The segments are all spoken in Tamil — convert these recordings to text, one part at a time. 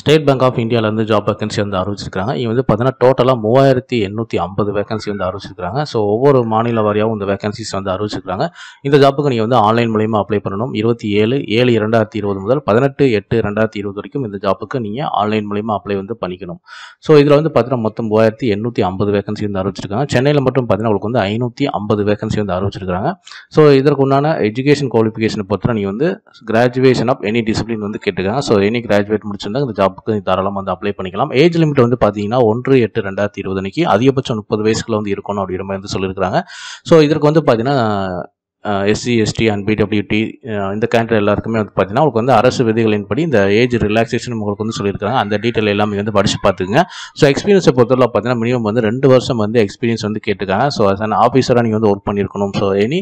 ஸ்டேட் பேங்க் ஆஃப் இந்தியாவிலேருந்து ஜாப் வேகன்சி வந்து அறிவிச்சிருக்காங்க இங்கே வந்து பார்த்தீங்கன்னா டோட்டலாக மூவாயிரத்தி எண்ணூற்றி ஐம்பது வேகன்சி வந்து அறிவிச்சிருக்காங்க ஸோ ஒவ்வொரு மாநில வாரியாகவும் இந்த வேகன்சிஸ் வந்து அறிவிச்சிருக்காங்க இந்த ஜாப்புக்கு நீங்கள் வந்து ஆன்லைன் மூலியமாக அப்ளை பண்ணணும் இருபத்தி ஏழு ஏழு இரண்டாயிரத்தி இருபது முதல் பதினெட்டு எட்டு ரெண்டாயிரத்தி இருபது வரைக்கும் இந்த ஜாப்புக்கு நீங்கள் ஆன்லைன் மூலியமாக அப்ளை வந்து பண்ணிக்கணும் ஸோ இதில் வந்து பார்த்தீங்கன்னா மொத்தம் மூவாயிரத்தி எண்ணூற்றி ஐம்பது வேகன்சி வந்து அறிவிச்சிருக்காங்க சென்னையில் மட்டும் பார்த்தீங்கன்னா உங்களுக்கு வந்து ஐநூற்றி ஐம்பது வேகன்சி வந்து அறிவிச்சிருக்காங்க ஸோ இதற்கு உண்டான எஜுகேஷன் குவாலிஃபிகேஷன் பொறுத்தவரை நீங்கள் வந்து கிராஜுவேஷன் ஆஃப் எனி டிசிப்ளின் வந்து கேட்டுக்காங்க ஸோ எனி கிராஜுவேட் முடிச்சிருந்தாங்க இந்த ஜாப் ஜாப்புக்கு தாராளமாக வந்து அப்ளை பண்ணிக்கலாம் ஏஜ் லிமிட் வந்து பார்த்தீங்கன்னா ஒன்று எட்டு ரெண்டாயிரத்தி இருபது அன்னைக்கு அதிகபட்சம் முப்பது வயசுக்குள்ள வந்து இருக்கணும் அப்படிங்கிற மாதிரி வந்து சொல்லியிருக்காங்க ஸோ இதற்கு வந்து பார்த்தீங்கன்னா எஸ்சி எஸ்டி அண்ட் பிடபிள்யூடி இந்த கேண்டர் எல்லாருக்குமே வந்து பார்த்தீங்கன்னா உங்களுக்கு வந்து அரசு விதிகளின்படி இந்த ஏஜ் ரிலாக்ஸேஷன் உங்களுக்கு வந்து சொல்லியிருக்காங்க அந்த டீட்டெயில் எல்லாமே வந்து படித்து பார்த்துங்க ஸோ எக்ஸ்பீரியன்ஸை பொறுத்தவரை பார்த்தீங்கன்னா மினிமம் வந்து ரெண்டு வருஷம் வந்து எக்ஸ்பீரியன்ஸ் வந்து கேட்டுக்காங்க ஸோ அஸ் அன் ஆஃபீஸராக நீங்கள் வந்து ஒர்க் பண்ணியிருக்கணும் so any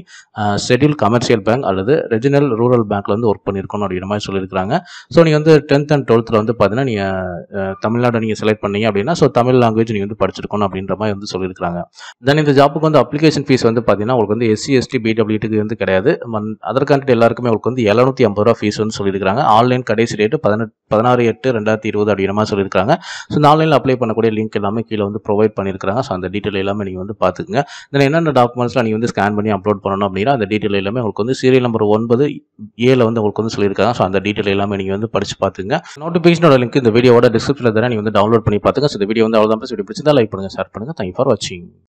schedule commercial bank அல்லது ரெஜினல் ரூரல் பேங்க்கில் வந்து ஒர்க் பண்ணியிருக்கணும் அப்படிங்கிற மாதிரி சொல்லியிருக்காங்க ஸோ நீங்கள் வந்து டென்த் அண்ட் டுவெல்த்தில் வந்து பார்த்தீங்கன்னா நீங்கள் தமிழ்நாடு நீங்கள் செலக்ட் பண்ணீங்க அப்படின்னா ஸோ தமிழ் லாங்குவேஜ் நீங்கள் வந்து படிச்சிருக்கணும் அப்படின்ற மாதிரி வந்து சொல்லியிருக்காங்க தென் இந்த ஜாப்புக்கு வந்து அப்ளிகேஷன் ஃபீஸ் வந்து பார்த்தீங்கன்னா உங்களுக்கு வந்து எஸ்சி எஸ்டி பிடபிள்யூடிக்கு இது வந்து கிடையாது அதர் கண்ட்ரி எல்லாருக்குமே உங்களுக்கு வந்து எழுநூத்தி ஐம்பது ரூபா ஃபீஸ் வந்து சொல்லியிருக்காங்க ஆன்லைன் கடைசி ரேட்டு பதினெட்டு பதினாறு எட்டு ரெண்டாயிரத்தி இருபது அப்படிங்கிற மாதிரி சொல்லியிருக்காங்க ஸோ இந்த ஆன்லைனில் அப்ளை பண்ணக்கூடிய லிங்க் எல்லாமே கீழே வந்து ப்ரொவைட் பண்ணியிருக்காங்க ஸோ அந்த டீட்டெயில் எல்லாமே நீங்கள் வந்து பார்த்துக்குங்க தென் என்னென்ன டாக்குமெண்ட்ஸ்லாம் நீங்கள் வந்து ஸ்கேன் பண்ணி அப்லோட் பண்ணணும் அப்படின்னா அந்த டீட்டெயில் எல்லாமே உங்களுக்கு வந்து சீரியல் நம்பர் ஒன்பது ஏல வந்து உங்களுக்கு வந்து சொல்லியிருக்காங்க ஸோ அந்த டீட்டெயில் எல்லாமே நீங்கள் வந்து படிச்சு பார்த்துங்க நோட்டிஃபிகேஷனோட லிங்க் இந்த வீடியோட டிஸ்கிரிப்ஷனில் தர நீங்கள் வந்து டவுன்லோட் பண்ணி பார்த்துங்க ஸோ இந்த வீடியோ வந்து அவ்வளோ தான் வீடியோ பிடிச்சிருந்தா லைக் பண்ணுங்கள் ஷேர் பண்ணுங்கள் தேங்க் ஃபார் வாட்சிங்